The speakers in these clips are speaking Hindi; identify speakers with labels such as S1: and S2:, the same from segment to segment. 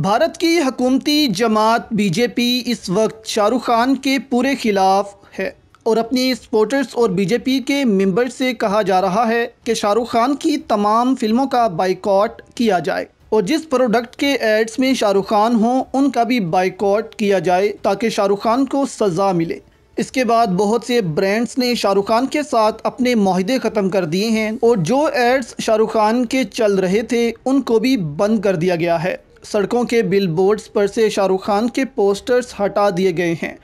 S1: भारत की हकूमती जमात बीजेपी इस वक्त शाहरुख खान के पूरे खिलाफ है और अपनी सपोर्टर्स और बीजेपी के मेंबर से कहा जा रहा है कि शाहरुख खान की तमाम फिल्मों का बाइकॉट किया जाए और जिस प्रोडक्ट के एड्स में शाहरुख खान हों उनका भी बाइकॉट किया जाए ताकि शाहरुख खान को सज़ा मिले इसके बाद बहुत से ब्रांड्स ने शाहरुख खान के साथ अपने माहदे ख़त्म कर दिए हैं और जो एड्स शाहरुख खान के चल रहे थे उनको भी बंद कर दिया गया है सड़कों के बिलबोर्ड्स पर से शाहरुख खान के पोस्टर्स हटा दिए गए हैं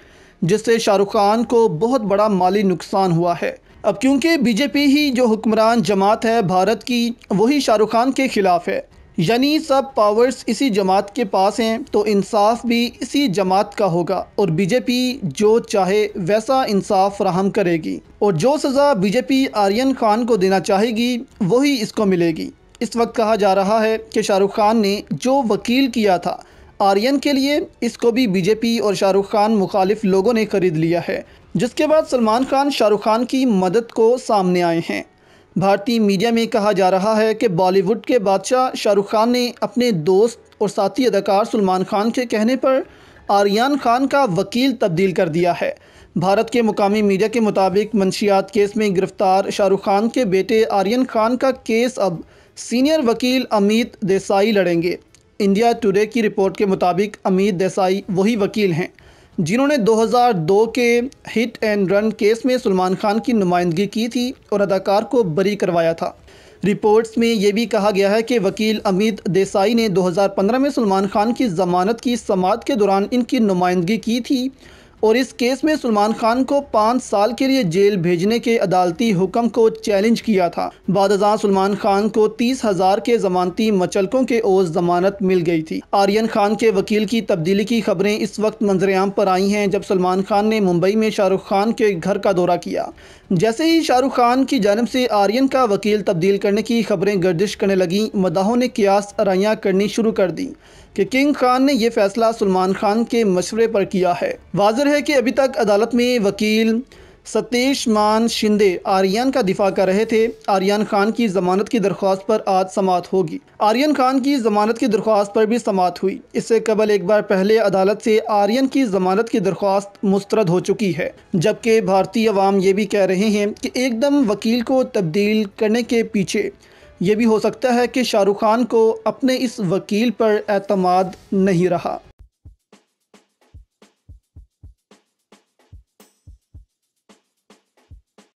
S1: जिससे शाहरुख खान को बहुत बड़ा माली नुकसान हुआ है अब क्योंकि बीजेपी ही जो हुक्मरान जमात है भारत की वही शाहरुख खान के ख़िलाफ़ है यानी सब पावर्स इसी जमात के पास हैं तो इंसाफ भी इसी जमात का होगा और बीजेपी जो चाहे वैसा इंसाफ फ्राहम करेगी और जो सज़ा बीजेपी आर्यन खान को देना चाहेगी वही इसको मिलेगी इस वक्त कहा जा रहा है कि शाहरुख खान ने जो वकील किया था आर्यन के लिए इसको भी बीजेपी और शाहरुख खान मुखालिफ लोगों ने खरीद लिया है जिसके बाद सलमान खान शाहरुख खान की मदद को सामने आए हैं भारतीय मीडिया में कहा जा रहा है कि बॉलीवुड के बादशाह शाहरुख खान ने अपने दोस्त और साथी अदाकार सलमान खान के कहने पर आर्यन खान का वकील तब्दील कर दिया है भारत के मुकामी मीडिया के मुताबिक मंशियात केस में गिरफ्तार शाहरुख खान के बेटे आर्यन खान का केस अब सीनियर वकील अमित देसाई लड़ेंगे इंडिया टुडे की रिपोर्ट के मुताबिक अमित देसाई वही वकील हैं जिन्होंने 2002 के हिट एंड रन केस में सलमान खान की नुमाइंदगी की थी और अदाकार को बरी करवाया था रिपोर्ट्स में ये भी कहा गया है कि वकील अमित देसाई ने 2015 में सलमान खान की जमानत की समात के दौरान इनकी नुमाइंदगी की थी और इस केस में सलमान खान को पाँच साल के लिए जेल भेजने के अदालती हुक्म को चैलेंज किया था बाद सलमान खान को तीस हज़ार के जमानती मचलकों के ओस जमानत मिल गई थी आर्यन खान के वकील की तब्दीली की खबरें इस वक्त मंजरेआम पर आई हैं जब सलमान खान ने मुंबई में शाहरुख खान के घर का दौरा किया जैसे ही शाहरुख खान की जानब से आर्यन का वकील तब्दील करने की खबरें गर्दिश करने लगी मदाहों ने क्यास अराइयाँ करनी शुरू कर दी कि किंग खान ने यह फैसला सलमान खान के मशवरे पर किया है वाजर है कि अभी तक अदालत में वकील सतीश मान शिंदे आर्यन का दिफा कर रहे थे आर्यन खान की जमानत की दरख्वास्त पर आज समात होगी आर्यन खान की जमानत की दरख्वास्त पर भी समात हुई इससे कबल एक बार पहले अदालत से आर्यन की जमानत की दरख्वास्त मुस्तरद हो चुकी है जबकि भारतीय अवाम ये भी कह रहे हैं कि एकदम वकील को तब्दील करने के पीछे ये भी हो सकता है कि शाहरुख खान को अपने इस वकील पर अतमाद नहीं रहा